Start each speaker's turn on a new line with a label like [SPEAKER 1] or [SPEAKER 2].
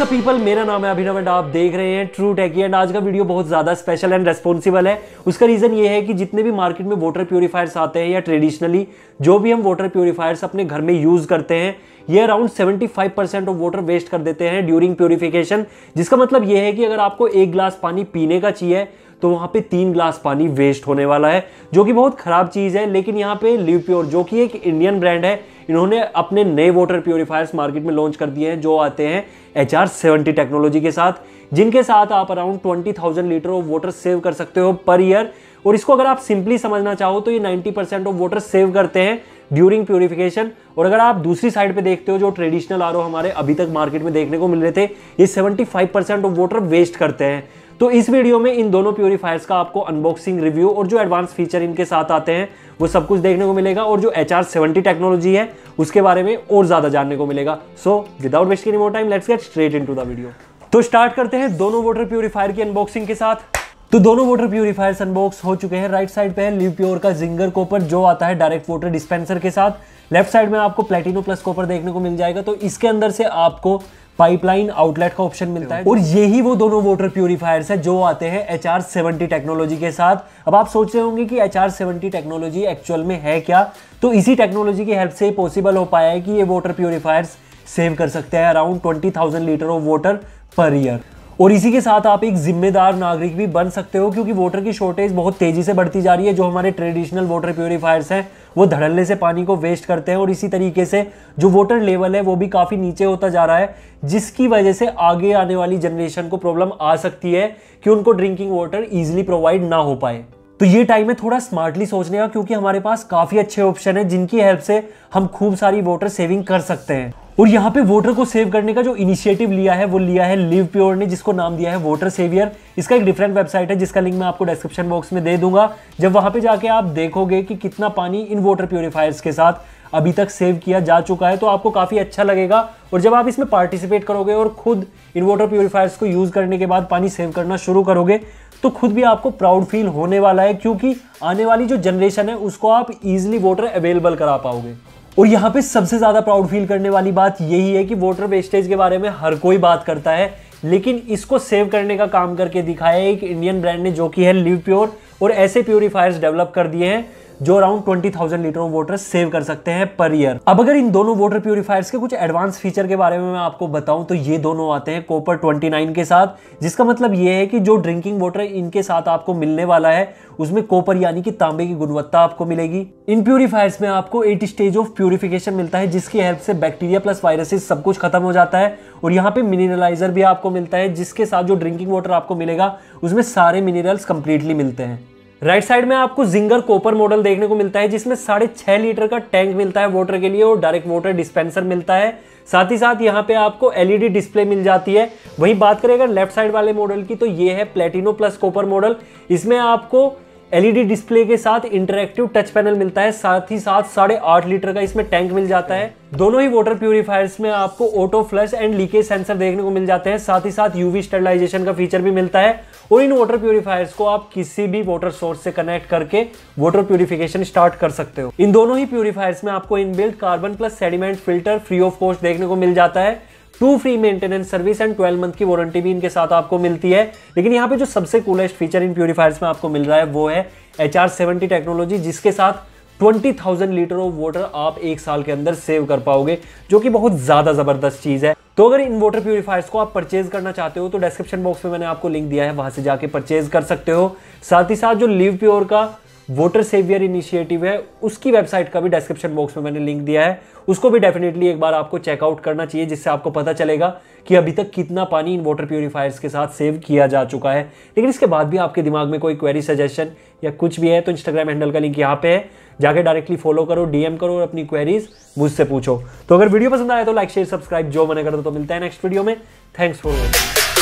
[SPEAKER 1] WhatsApp people मेरा नाम है अभिनव एंड आप देख रहे हैं ट्रू टेकी एंड आज का वीडियो बहुत ज़्यादा स्पेशल एंड रेस्पॉन्सिबल है उसका रीज़न ये है कि जितने भी मार्केट में वाटर प्योरीफायर्स आते हैं या ट्रेडिशनली जो भी हम वाटर प्योरीफायर्स अपने घर में यूज़ करते हैं ये around 75 percent of water waste कर देते हैं ड्यूरिंग प्योरीफिकेशन जिसका मतलब ये है कि अगर आपको एक ग्लास पानी पीने का चाहिए तो वहां पे तीन ग्लास पानी वेस्ट होने वाला है जो कि बहुत ख़राब चीज़ है लेकिन यहाँ पे लिव प्योर जो कि एक इंडियन ब्रांड है इन्होंने अपने नए वाटर प्योरीफायर्स मार्केट में लॉन्च कर दिए हैं जो आते हैं एच आर सेवेंटी टेक्नोलॉजी के साथ जिनके साथ आप around twenty thousand litre of water save कर सकते हो पर ईयर और इसको अगर आप सिंपली समझना चाहो तो ये ninety percent of water save करते हैं ड्यूरिंग प्योरिफिकेशन और अगर आप दूसरी साइड पे देखते हो जो ट्रेडिशनल आर हमारे अभी तक मार्केट में देखने को मिल रहे थे ये 75 परसेंट ऑफ वाटर वेस्ट करते हैं तो इस वीडियो में इन दोनों प्योरीफायर्स का आपको अनबॉक्सिंग रिव्यू और जो एडवांस फीचर इनके साथ आते हैं वो सब कुछ देखने को मिलेगा और जो एच आर टेक्नोलॉजी है उसके बारे में और ज़्यादा जानने को मिलेगा so without wasting more time let's get straight into video तो स्टार्ट करते हैं दोनों वाटर प्योरीफायर की अनबॉक्सिंग के साथ तो दोनों वाटर प्योरीफायर अनबॉक्स हो चुके हैं राइट साइड पे है लिव प्योर का जिंगर कोपर जो आता है डायरेक्ट वाटर डिस्पेंसर के साथ लेफ्ट साइड में आपको प्लेटिनो प्लस कोपर देखने को मिल जाएगा तो इसके अंदर से आपको पाइपलाइन आउटलेट का ऑप्शन मिलता है और यही वो दोनों वाटर प्योरीफायर है जो आते हैं एच आर सेवेंटी टेक्नोलॉजी के साथ अब आप सोच रहे होंगे कि H R seventy technology actual में है क्या तो इसी टेक्नोलॉजी की हेल्प से पॉसिबल हो पाया है कि ये वाटर प्योरीफायर सेव कर सकते हैं around twenty thousand litre of water per year और इसी के साथ आप एक जिम्मेदार नागरिक भी बन सकते हो क्योंकि वाटर की शॉर्टेज बहुत तेज़ी से बढ़ती जा रही है जो हमारे ट्रेडिशनल वाटर प्योरीफायर्स हैं वो धड़ल्ले से पानी को वेस्ट करते हैं और इसी तरीके से जो वाटर लेवल है वो भी काफ़ी नीचे होता जा रहा है जिसकी वजह से आगे आने वाली जनरेशन को प्रॉब्लम आ सकती है कि उनको ड्रिंकिंग वाटर ईजिली प्रोवाइड ना हो पाए तो ये टाइम है थोड़ा स्मार्टली सोचने का क्योंकि हमारे पास काफ़ी अच्छे ऑप्शन है जिनकी हेल्प से हम खूब सारी वाटर सेविंग कर सकते हैं और यहाँ पे वोटर को सेव करने का जो इनिशिएटिव लिया है वो लिया है लिव प्योर ने जिसको नाम दिया है वोटर सेवियर इसका एक डिफरेंट वेबसाइट है जिसका लिंक मैं आपको डिस्क्रिप्शन बॉक्स में दे दूंगा जब वहाँ पे जाके आप देखोगे कि कितना पानी इन वोटर प्योरीफायर्स के साथ अभी तक सेव किया जा चुका है तो आपको काफ़ी अच्छा लगेगा और जब आप इसमें पार्टिसिपेट करोगे और खुद इन वोटर प्योरीफायर्स को यूज़ करने के बाद पानी सेव करना शुरू करोगे तो खुद भी आपको प्राउड फील होने वाला है क्योंकि आने वाली जो जनरेशन है उसको आप ईजिली वोटर अवेलेबल करा पाओगे और यहाँ पे सबसे ज़्यादा प्राउड फील करने वाली बात यही है कि वोटर वेस्टेज के बारे में हर कोई बात करता है लेकिन इसको सेव करने का काम करके दिखाया है एक इंडियन ब्रांड ने जो कि है लिव प्योर और ऐसे प्योरीफायर्स डेवलप कर दिए हैं जो around twenty thousand litre of water save कर सकते हैं पर ईयर अब अगर इन दोनों वाटर प्योरीफायर के कुछ एडवांस फीचर के बारे में मैं आपको बताऊं तो ये दोनों आते हैं कोपर नाइन के साथ जिसका मतलब ये है कि जो ड्रिंकिंग वाटर इनके साथ आपको मिलने वाला है उसमें कोपर यानी कि तांबे की गुणवत्ता आपको मिलेगी इन प्योरीफायर्स में आपको एट स्टेज ऑफ प्योरिफिकेशन मिलता है जिसकी हेल्प से बैक्टीरिया प्लस वायरसेस सब कुछ खत्म हो जाता है और यहाँ पे मिनरलाइजर भी आपको मिलता है जिसके साथ जो ड्रिंकिंग वाटर आपको मिलेगा उसमें सारे मिनरल्स कंप्लीटली मिलते हैं राइट साइड में आपको जिंगर कोपर मॉडल देखने को मिलता है जिसमें साढ़े छह लीटर का टैंक मिलता है वाटर के लिए और डायरेक्ट वाटर डिस्पेंसर मिलता है साथ ही साथ यहाँ पे आपको एलईडी डिस्प्ले मिल जाती है वहीं बात करें अगर लेफ्ट साइड वाले मॉडल की तो ये है प्लेटिनो प्लस कोपर मॉडल इसमें आपको एलईडी डिस्प्ले के साथ इंटरेक्टिव टच पैनल मिलता है साथ ही साथ साढ़े आठ लीटर का इसमें टैंक मिल जाता है दोनों ही वाटर प्यूरिफायर्स में आपको auto flush and leakage sensor देखने को मिल जाते हैं साथ ही साथ यूवी स्टरलाइजेशन का फीचर भी मिलता है और इन वाटर प्यूरिफायर्स को आप किसी भी वाटर सोर्स से कनेक्ट करके वाटर प्यूरिफिकेशन स्टार्ट कर सकते हो इन दोनों ही प्यूरिफायर्स में आपको inbuilt carbon plus sediment filter free of cost देखने को मिल जाता है two free maintenance service and twelve month की वारंटी भी इनके साथ आपको मिलती है लेकिन यहाँ पे जो सबसे कूलेस्ट फीचर इन प्योरीफायर्स में आपको मिल रहा है वो है एच आर सेवेंटी टेक्नोलॉजी जिसके साथ 20,000 लीटर ऑफ वाटर आप एक साल के अंदर सेव कर पाओगे जो कि बहुत ज़्यादा ज़बरदस्त चीज़ है तो अगर इन वाटर प्योरीफायर्स को आप परचेज करना चाहते हो तो डिस्क्रिप्शन बॉक्स में मैंने आपको लिंक दिया है वहाँ से जाके परचेज कर सकते हो साथ ही साथ जो लिव प्योर का वोटर सेवियर इनिशिएटिव है उसकी वेबसाइट का भी डिस्क्रिप्शन बॉक्स में मैंने लिंक दिया है उसको भी डेफिनेटली एक बार आपको चेकआउट करना चाहिए जिससे आपको पता चलेगा कि अभी तक कितना पानी इन वाटर प्योरीफायर्स के साथ सेव किया जा चुका है लेकिन इसके बाद भी आपके दिमाग में कोई क्वेरी सजेशन या कुछ भी है तो इंस्टाग्राम हैंडल का लिंक यहाँ पे है जाके डायरेक्टली फॉलो करो डीएम करो और अपनी क्वेरीज मुझसे पूछो तो अगर वीडियो पसंद आया तो लाइक शेयर सब्सक्राइब जो कर दो तो मिलता है नेक्स्ट वीडियो में थैंक्स फॉर वॉचिंग